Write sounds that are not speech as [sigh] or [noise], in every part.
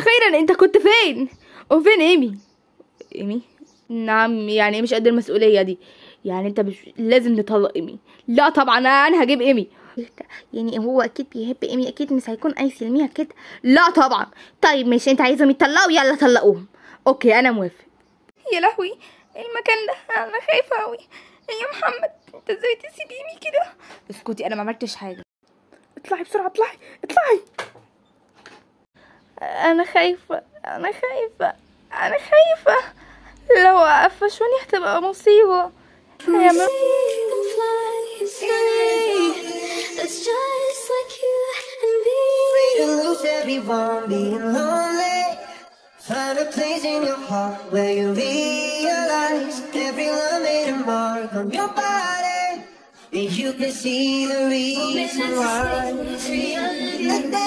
أخيرا أنت كنت فين؟ وفين إيمي؟ إيمي؟ نعم يعني مش قد المسؤولية دي يعني أنت مش لازم نطلق إيمي لا طبعا أنا هجيب إيمي يعني هو اكيد بيحب ايمي اكيد مش هيكون اي يرميها كده لا طبعا طيب ماشي انت عايزهم يتطلقوا يلا طلقوهم اوكي انا موافق يا لهوي إيه المكان ده انا خايفه اوي يا محمد انت ازاي تسيب ايمي كده اسكتي انا ما عملتش حاجه اطلعي بسرعه اطلعي اطلعي أنا خايفة أنا خايفة أنا خايفة لو قفشوني هتبقى مصيبة يا مم. You can see the reason why.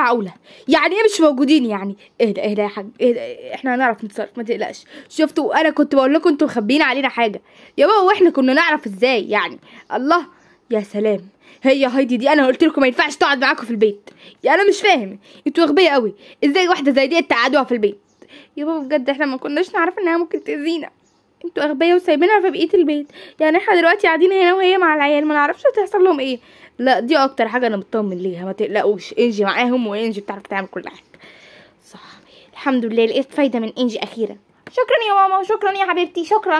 معقولة اولى يعني ايه مش موجودين يعني اهدى اهدى يا حاج اهدى احنا هنعرف نتصرف ما تقلقش شفتوا انا كنت بقول لكم انتوا مخبيين علينا حاجه يا بابا واحنا كنا نعرف ازاي يعني الله يا سلام هي هايدي دي انا قلت لكم ما ينفعش تقعد معاكم في البيت يا يعني انا مش فاهم انتوا غبية قوي ازاي واحده زي دي تقعدوها في البيت يا بابا بجد احنا ما كناش نعرف انها ممكن تاذينا انتوا اغبياء وسايبينها في بقيه البيت يعني احنا دلوقتي قاعدين هنا وهي مع العيال ما نعرفش هتحصل لهم ايه لا دي اكتر حاجه انا مطمن ليها ما تقلقوش انجي معاهم وانجي بتعرف تعمل كل حاجه صح الحمد لله لقيت فايده من انجي اخيرا شكرا يا ماما شكرا يا حبيبتي شكرا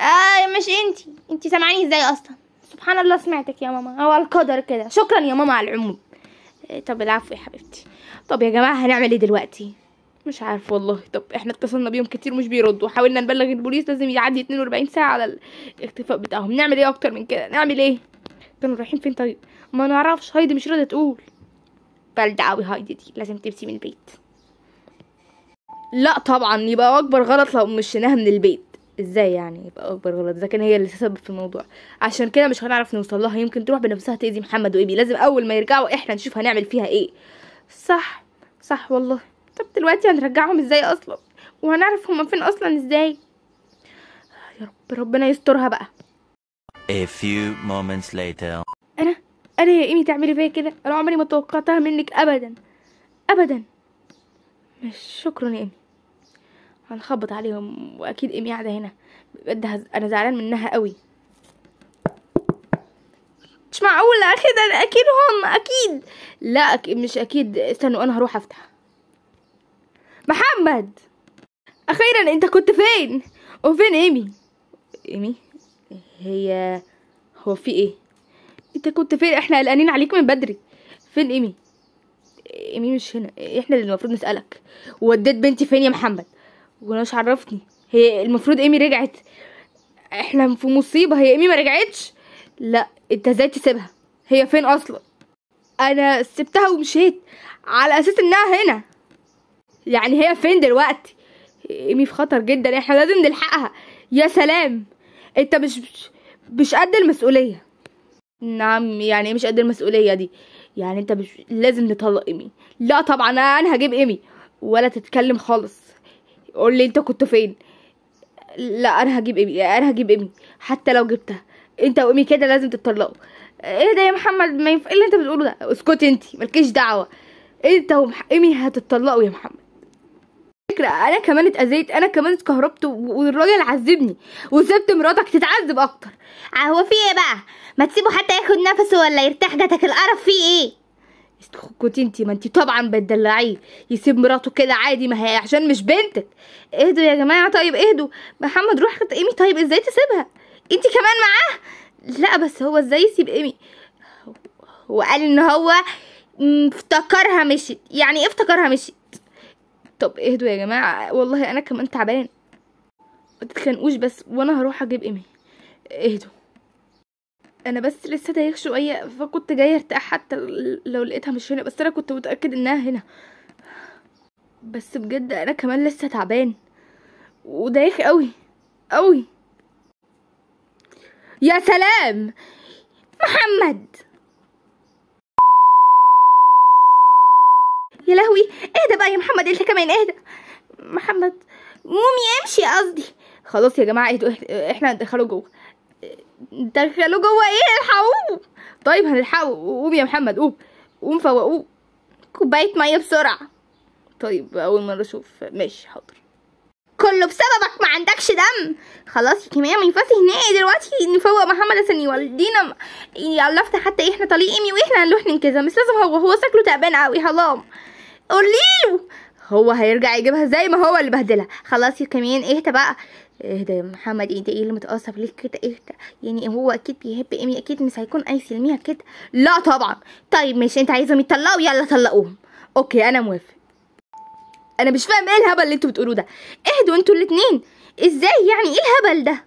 آه مش انتي انتي سامعاني ازاي اصلا سبحان الله سمعتك يا ماما هو القدر كده شكرا يا ماما على العموم آه، طب العفو يا حبيبتي طب يا جماعه هنعمل ايه دلوقتي مش عارف والله طب احنا اتصلنا بيهم كتير مش بيردوا حاولنا نبلغ البوليس لازم يعدي 42 ساعه على الاختفاء بتاعهم نعمل ايه اكتر من كده نعمل ايه كانوا رايحين فين طيب ما نعرفش هايدي مش راضيه تقول بلد قوي هايدي دي لازم تمشي من البيت لا طبعا يبقى اكبر غلط لو مشيناها من البيت ازاي يعني يبقى اكبر غلط ده كان هي اللي سبب في الموضوع عشان كده مش هنعرف نوصل لها يمكن تروح بنفسها تاذي محمد وايبي لازم اول ما يرجعوا احنا نشوف هنعمل فيها ايه صح صح والله طب دلوقتي هنرجعهم ازاي اصلا وهنعرف هما فين اصلا ازاي يا رب ربنا يسترها بقى A few moments later. أنا أنا يا إيمي تعملي فيا كده؟ أنا عمري ما توقعتها منك أبدا أبدا مش شكرا يا إيمي هنخبط عليهم وأكيد إيمي قاعدة هنا بجد أنا زعلان منها قوي مش معقولة كده أكيد هم أكيد لا مش أكيد استنوا أنا هروح أفتح محمد أخيرا أنت كنت فين؟ وفين إيمي؟ إيمي؟ هي هو في ايه انت كنت فين احنا قلقانين عليك من بدري فين ايمي ايمي مش هنا احنا اللي المفروض نسالك وديت بنتي فين يا محمد وناش عرفتني هي المفروض ايمي رجعت احنا في مصيبه هي ايمي ما رجعتش لا انت ازاي تسيبها هي فين اصلا انا سبتها ومشيت على اساس انها هنا يعني هي فين دلوقتي ايمي في خطر جدا احنا لازم نلحقها يا سلام انت مش مش قد المسؤوليه نعم يعني إيه مش قد المسؤوليه دي يعني انت مش لازم نطلق ايمي لا طبعا انا هجيب ايمي ولا تتكلم خالص قول لي انت كنت فين لا انا هجيب ايمي انا هجيب ايمي حتى لو جبتها انت وايمي كده لازم تتطلقوا ايه ده يا محمد ما ينفع ايه اللي انت بتقوله ده اسكتي انت مالكيش دعوه انت وامي هتتطلقوا يا محمد فكره انا كمان اتاذيت انا كمان اتكهربت والراجل عذبني وسبت مراتك تتعذب اكتر اه، هو في ايه بقى ما تسيبه حتى ياخد نفسه ولا يرتاح جاتك القرف فيه ايه كنت انتي ما انتي طبعا بتدلعيه يسيب مراته كده عادي ما هي عشان مش بنتك اهدوا يا جماعه طيب اهدوا محمد روح خد ايمي طيب ازاي تسيبها انتي كمان معاه لا بس هو ازاي يسيب ايمي وقال ان هو افتكرها مشيت يعني ايه افتكرها مشيت طب اهدوا يا جماعه والله انا كمان تعبان متتخانقوش بس وانا هروح اجيب ايمي اهدوا انا بس لسه تايه شويه فكنت جايه ارتاح حتى لو لقيتها مش هنا بس انا كنت متاكد انها هنا بس بجد انا كمان لسه تعبان ودايخ قوي قوي يا سلام محمد يا لهوي اهدى بقى يا محمد انت كمان اهدى محمد مومي امشي قصدي خلاص يا جماعه اهدوا احنا هندخله جوه دخلوه جوه ايه الحقوه طيب هنلحقه قوم يا محمد قوم قوم فوقوه كوبايه ميه بسرعه طيب اول مره اشوف ماشي حاضر كله بسببك ما عندكش دم خلاص يا كيمياء ما ينفعش هنا دلوقتي نفوق محمد عشان يودينا يعرفنا حتى احنا طليق ايمي واحنا هنروح ننكزه مش لازم هو هو شكله تعبان قوي حرام قوليله هو هيرجع يجيبها زي ما هو اللي بهدلها خلاص يا كمين اهدى بقى اهدى يا محمد ايه ده ايه اللي متأثر ليه كده اهدى يعني هو اكيد بيحب ايمي اكيد مش هيكون اي يلميها كده لا طبعا طيب ماشي انت عايزهم يتطلقوا يلا طلقوهم اوكي انا موافق انا مش فاهم ايه الهبل اللي انتوا بتقولوه ده اهدوا انتوا الاتنين ازاي يعني ايه الهبل ده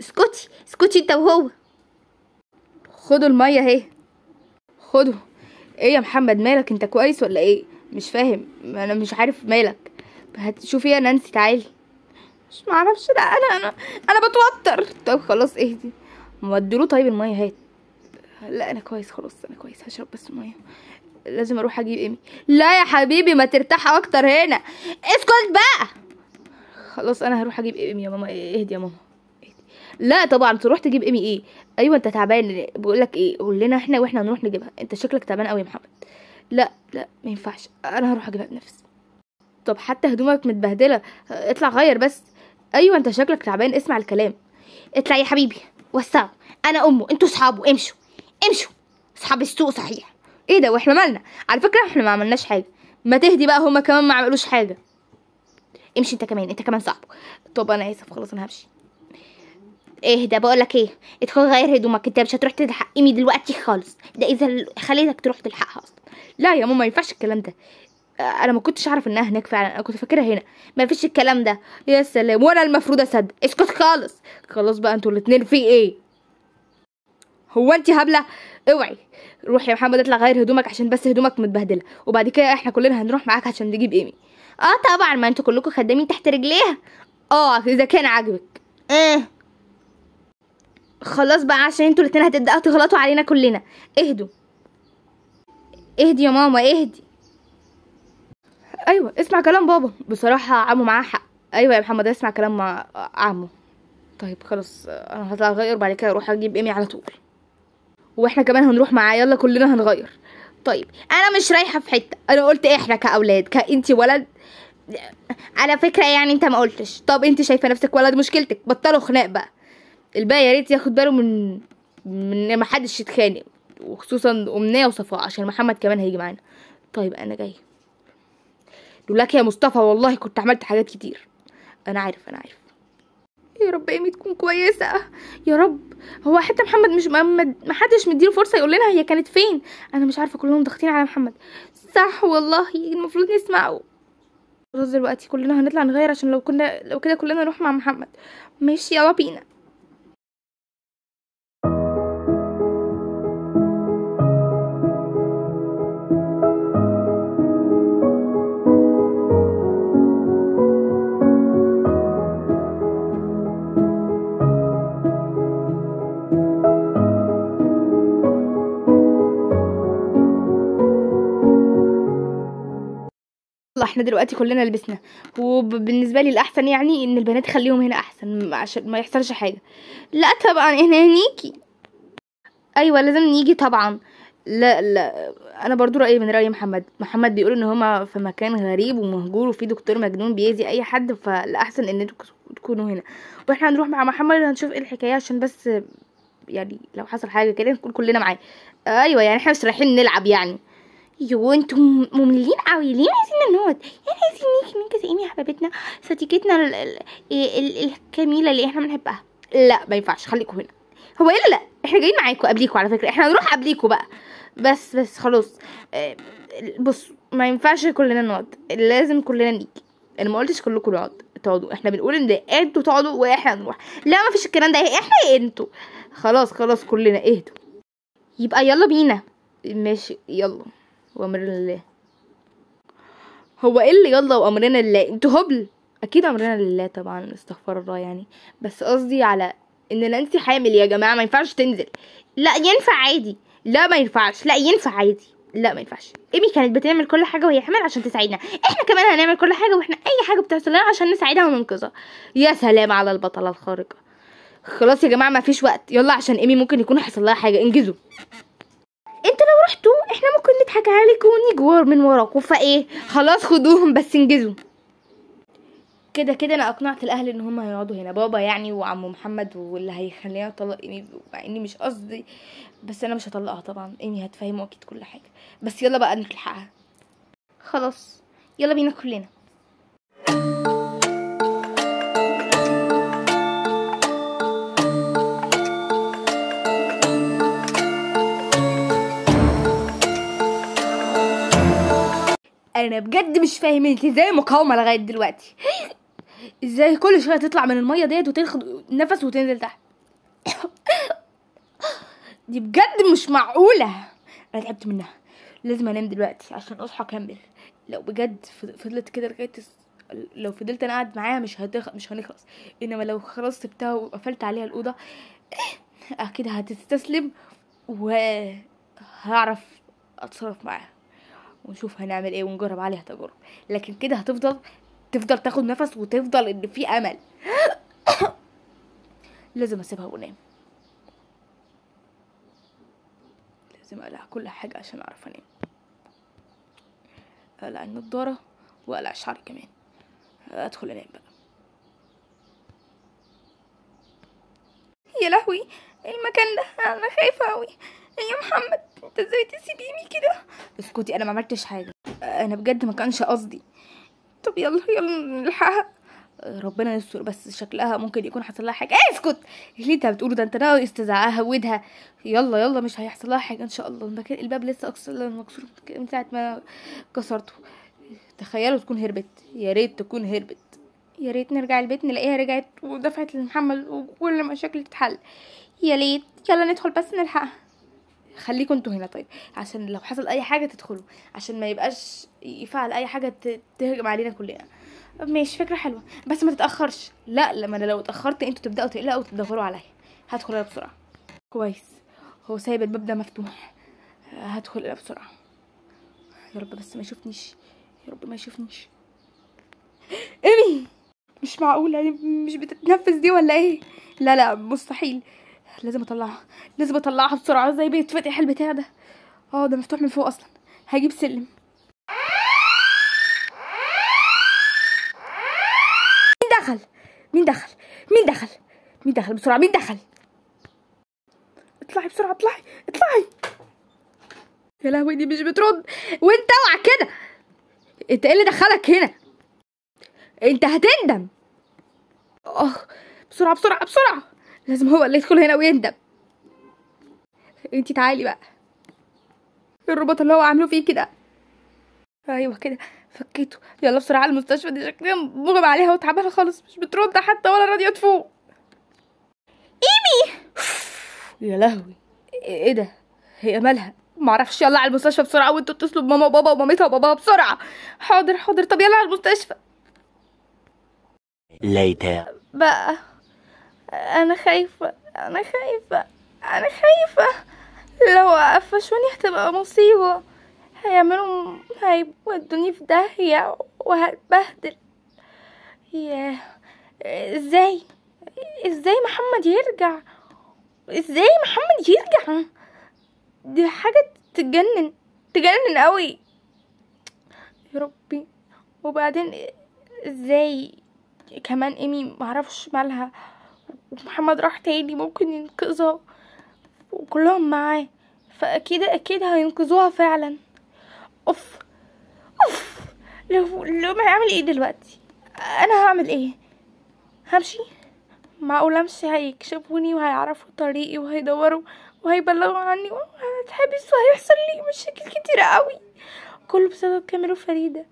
اسكتي اسكتي انت وهو خدوا الميه اهي خدوا ايه يا محمد مالك انت كويس ولا ايه مش فاهم انا مش عارف مالك هتشوفي ايه يا نانسي تعالي مش معرفش لا انا انا انا بتوتر طب خلاص اهدي ما اديله طيب الميه هات لا انا كويس خلاص انا كويس هشرب بس الميه لازم اروح اجيب ايمي لا يا حبيبي ما ترتاح اكتر هنا اسكت بقى خلاص انا هروح اجيب ايمي يا ماما اهدي يا ماما اهدي. لا طبعا تروح تجيب ايمي ايه ايوه انت تعبان بقول لك ايه قول لنا احنا واحنا هنروح نجيبها انت شكلك تعبان قوي يا محمد لا لا ما ينفعش انا هروح اجيبها بنفسي طب حتى هدومك متبهدله اطلع غير بس ايوه انت شكلك تعبان اسمع الكلام اطلع يا حبيبي وسعوا انا امه انتوا اصحابه امشوا امشوا صحاب السوق صحيح ايه ده واحنا مالنا على فكره احنا ما عملناش حاجه ما تهدي بقى هما كمان ما عملوش حاجه امشي انت كمان انت كمان صاحبه طب انا اسف خلاص انا همشي اهدى بقولك ايه ادخل غير هدومك انت مش هتروح تلحق ايمي دلوقتي خالص ده اذا خليتك تروح تلحقها اصلا لا يا ماما ما ينفعش الكلام ده انا ما كنتش اعرف انها هناك فعلا انا كنت فاكرها هنا ما فيش الكلام ده يا سلام وانا المفروض اصدق اسكت خالص خلاص بقى انتوا الاتنين في ايه هو انت هبله اوعي روح يا محمد اطلع غير هدومك عشان بس هدومك متبهدله وبعد كده احنا كلنا هنروح معاك عشان نجيب ايمي اه طبعا ما انتوا كلكم خدامين تحت رجليها اه اذا كان عاجبك ايه خلاص بقى عشان انتوا الاتنين هتبداوا تغلطوا علينا كلنا اهدوا اهدي يا ماما اهدي ايوه اسمع كلام بابا بصراحه عمو معاه حق ايوه يا محمد اسمع كلام عمو طيب خلاص انا هطلع اغير بعد كده اروح اجيب ايمي على طول واحنا كمان هنروح معاه يلا كلنا هنغير طيب انا مش رايحه في حته انا قلت إيه احنا كاولاد كأنتي ولد على فكره يعني انت ما قلتش طب انت شايفه نفسك ولد مشكلتك بطلوا خناق بقى الباقي يا ريت ياخد باله من من ما حدش يتخانق وخصوصا امنيه وصفاء عشان محمد كمان هيجي معانا طيب انا جاي لولاك يا مصطفى والله كنت عملت حاجات كتير انا عارف انا عارف يا رب ايمي تكون كويسه يا رب هو حتى محمد مش ما حدش مديله فرصه يقول لنا هي كانت فين انا مش عارفه كلهم ضاغطين على محمد صح والله المفروض نسمعه خلاص دلوقتي كلنا هنطلع نغير عشان لو كنا لو كده كلنا نروح مع محمد ماشي يلا بينا احنا دلوقتي كلنا لبسنا وبالنسبه لي الاحسن يعني ان البنات خليهم هنا احسن عشان ما يحصلش حاجه لا طبعا هنا هنيجي ايوه لازم نيجي طبعا لا لا انا برضو رايي من راي محمد محمد بيقول ان هما في مكان غريب ومهجور وفي دكتور مجنون بيأذي اي حد فالاحسن ان انتوا تكونوا هنا واحنا هنروح مع محمد هنشوف ايه الحكايه عشان بس يعني لو حصل حاجه كده نكون كلنا معاه ايوه يعني احنا مش رايحين نلعب يعني يو انتم مملين قوي ليه عايزين ننهض يعني عايزين نيجي انت يا حبيبتنا صديقتنا ال ال ال الكميله اللي احنا بنحبها لا ما ينفعش خليكم هنا هو ايه لا احنا جايين معاكم قبليكم على فكره احنا هنروح قبليكم بقى بس بس خلاص آه، بص ما ينفعش كلنا نقعد لازم كلنا نيجي انا ما قلتش كلكم نقعد تقعدوا احنا بنقول ان انتوا تقعدوا واحنا نروح لا ما فيش الكلام ده احنا ايه انتوا خلاص خلاص كلنا اهدوا يبقى يلا بينا ماشي يلا وامرنا لله هو ايه اللي يلا وامرنا لله انتوا هبل اكيد امرنا لله طبعا استغفر الله يعني بس قصدي على ان نانسي حامل يا جماعه ما ينفعش تنزل لا ينفع عادي لا ما ينفعش لا ينفع عادي لا ما ينفعش ايمي كانت بتعمل كل حاجه وهي حامل عشان تساعدنا احنا كمان هنعمل كل حاجه واحنا اي حاجه بتحصل لنا عشان نساعدها وننقذها يا سلام على البطله الخارقه خلاص يا جماعه ما فيش وقت يلا عشان ايمي ممكن يكون حصل لها حاجه انجزوا رحتوا احنا ممكن نضحك عليكم ونيجي ور من وراكم فايه خلاص خدوهم بس انجزوا كده كده انا اقنعت الاهل ان هم هيقعدوا هنا بابا يعني وعم محمد واللي هيخليني اطلق ايمي مع اني مش قصدي بس انا مش هطلقها طبعا ايمي هتفهمه اكيد كل حاجه بس يلا بقى نلحقها خلاص يلا بينا كلنا انا بجد مش فاهم انت ازاي مقاومه لغايه دلوقتي ازاي كل شويه تطلع من الميه ديت وتاخد نفس وتنزل تحت دي بجد مش معقوله انا تعبت منها لازم انام دلوقتي عشان اصحى اكمل لو بجد فضلت كده لغايه لو فضلت انا قاعد معاها مش هتخ... مش هنخلص انما لو خلصت بتاعه وقفلت عليها الاوضه اكيد هتستسلم وهعرف اتصرف معاها ونشوف هنعمل ايه ونجرب عليها تجارب لكن كده هتفضل تفضل تاخد نفس وتفضل ان في امل [coughs] لازم اسيبها وانام لازم اقلع كل حاجه عشان اعرف انام اقلع النضاره واقلع شعري كمان ادخل انام بقى يا لهوي المكان ده انا خايفه قوي يا محمد انت ازاي تسيبيني كده اسكتي انا ما عملتش حاجه انا بجد ما كانش قصدي طب يلا يلا نلحقها ربنا يستر بس شكلها ممكن يكون حصل لها حاجه ايه، اسكت إيه اللي انت بتقوله ده انت ناوي استزعاها ودها يلا يلا مش هيحصل لها حاجه ان شاء الله المكان الباب لسه اصلا مكسور من ساعه ما كسرته تخيلوا تكون هربت يا ريت تكون هربت يا ريت نرجع البيت نلاقيها رجعت ودفعت لمحمد وكل المشاكل تتحل يا ليت يلا ندخل بس نلحقها خليكم انتوا هنا طيب عشان لو حصل اي حاجه تدخلوا عشان ما يبقاش يفعل اي حاجه تهجم علينا كلنا ماشي فكره حلوه بس ما تتاخرش لا لما انا لو اتاخرت انتوا تبداوا تقلقوا وتدوروا عليا هدخل انا بسرعه كويس هو سايب الباب ده مفتوح هدخل انا بسرعه يا رب بس ما يشوفنيش يا رب ما يشوفنيش ايمي مش معقوله يعني مش بتتنفس دي ولا ايه لا لا مستحيل لازم اطلعها لازم اطلعها بسرعه ازاي بيتفتح البتاع ده اه ده مفتوح من فوق اصلا هجيب سلم مين دخل مين دخل مين دخل مين دخل بسرعه مين دخل اطلعي بسرعه اطلعي اطلعي يا لهوي دي مش بترد وانت اوعى كده انت ايه اللي دخلك هنا انت هتندم اه بسرعه بسرعه بسرعه لازم هو اللي يدخل هنا ويندب انتي تعالي بقى الرباط اللي هو عامله فيه كده ايوه كده فكيته يلا بسرعه على المستشفى دي شكلها مغمى عليها وتعبانه خالص مش بترد حتى ولا راضيه تفوق ايمي يا لهوي إيه،, ايه ده هي مالها معرفش يلا على المستشفى بسرعه وانتوا اتصلوا بماما وبابا ومامتها وباباها بسرعه حاضر حاضر طب يلا على المستشفى ليتا بقى أنا خايفة أنا خايفة أنا خايفة لو قفشوني هتبقى مصيبة هيعملوا هيودوني في داهية وهتبهدل ياه ازاي ازاي محمد يرجع ازاي محمد يرجع دي حاجة تتجنن تجنن قوي يا ربي وبعدين ازاي كمان ايمي معرفش مالها محمد راح تاني ممكن ينقذها وكلهم معاه فاكيد اكيد هينقذوها فعلا اوف اوف لو لو هعمل ايه دلوقتي انا هعمل ايه همشي معقول امشي هيكشفوني وهيعرفوا طريقي وهيدوروا وهيبلغوا عني وهتحبس وهيحصل لي مشاكل كتيرة قوي كله بسبب كامل وفريدة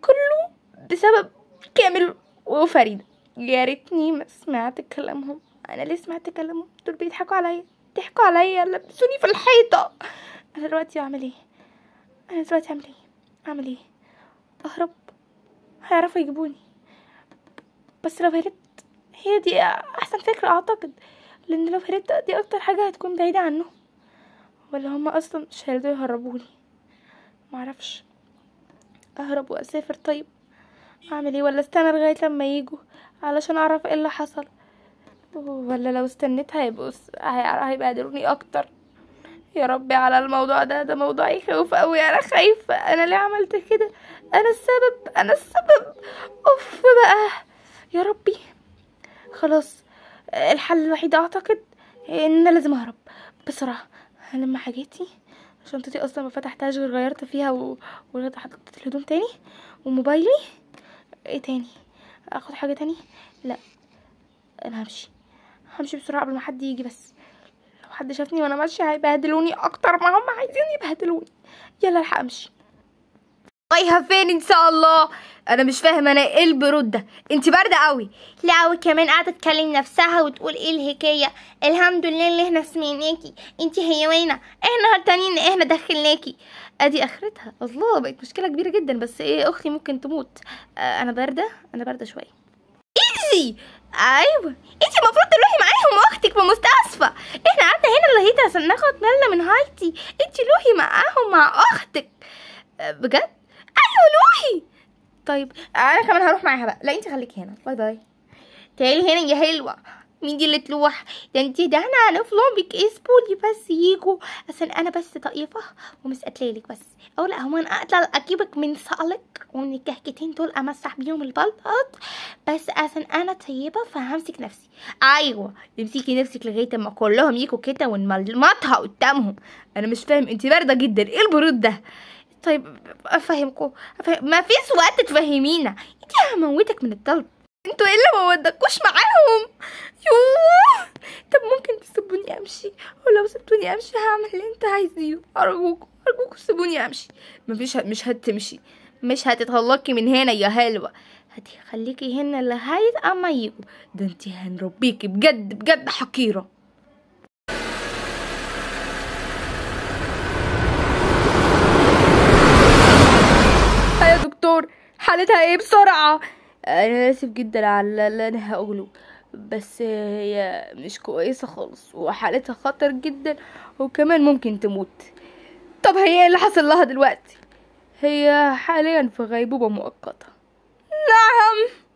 كله بسبب كامل وفريدة يا ريتني ما سمعت كلامهم انا ليه سمعت كلامهم دول بيضحكوا عليا ضحكوا عليا لبسوني في الحيطه انا دلوقتي اعمل ايه انا دلوقتي اعمل ايه اعمل ايه اهرب هيعرفوا يجيبوني بس لو هربت هي دي احسن فكره اعتقد لان لو هربت دي اكتر حاجه هتكون بعيده عنهم ولا هما اصلا مش هيرضوا يهربوني معرفش اهرب واسافر طيب اعمل ايه ولا استنى لغايه لما يجوا علشان اعرف ايه اللي حصل ولا لو استنيت هيبقوا هيبهدلوني اكتر يا ربي على الموضوع ده ده موضوع يخوف قوي انا خايفه انا ليه عملت كده انا السبب انا السبب اوف بقى يا ربي خلاص الحل الوحيد اعتقد ان انا لازم اهرب بسرعه هلم حاجاتي شنطتي اصلا ما فتحتهاش غير غيرت فيها و... وحطيت الهدوم تاني وموبايلي ايه تاني اخد حاجه تاني لا انا همشي همشي بسرعه قبل ما حد يجي بس لو حد شافني وانا ماشيه هيبهدلوني اكتر ما هم عايزين يبهدلوني يلا الحق امشي رايحه طيب، فين ان شاء الله انا مش فاهم انا ايه البرود ده انت بارده قوي لا وكمان قاعده تكلم نفسها وتقول ايه الهكايه الحمد لله اللي احنا سمعناكي انت هيوانه احنا هرتانين احنا دخلناكي ادي اخرتها الله بقت مشكله كبيره جدا بس ايه اختي ممكن تموت آه انا بارده انا بارده شويه ايزي ايوه انت المفروض تروحي معاهم واختك في مستشفى احنا قعدنا هنا لغايه عشان ناخد بالنا من هايتي انت روحي معاهم مع اختك آه، بجد ايوه روحي طيب انا آه، كمان هروح معاها بقى لا انت خليكي هنا باي باي تعالي هنا يا حلوه مين دي اللي تلوح ده انت ده انا هنفلهم بك اسبولي ايه بس يجوا عشان انا بس طائفه ومش قتلالك بس او لا هو انا اطلع اجيبك من صقلك ومن الكهكتين دول امسح بيهم البلط بس عشان انا طيبه فهمسك نفسي ايوه تمسكي نفسك لغايه اما كلهم يجوا كده ونمطها قدامهم انا مش فاهم انت بارده جدا ايه البرود ده طيب افهمكم أفهم... ما فيش وقت تفهمينا انت هموتك من الطلب انتوا ايه اللي ما ودكوش معاهم يوه طب ممكن تسيبوني امشي ولو سبتوني امشي هعمل اللي انت عايزيه ارجوكوا ارجوكوا سيبوني امشي مفيش مش هتمشي مش هتتهلكي من هنا يا هلوه هتخليكي هنا لغايه اما يجوا ده انتي هنربيكي بجد بجد حقيره يا دكتور حالتها ايه بسرعه انا اسف جدا على اللي انا هقوله بس هي مش كويسه خالص وحالتها خطر جدا وكمان ممكن تموت طب هي ايه اللي حصل لها دلوقتي هي حاليا في غيبوبه مؤقته نعم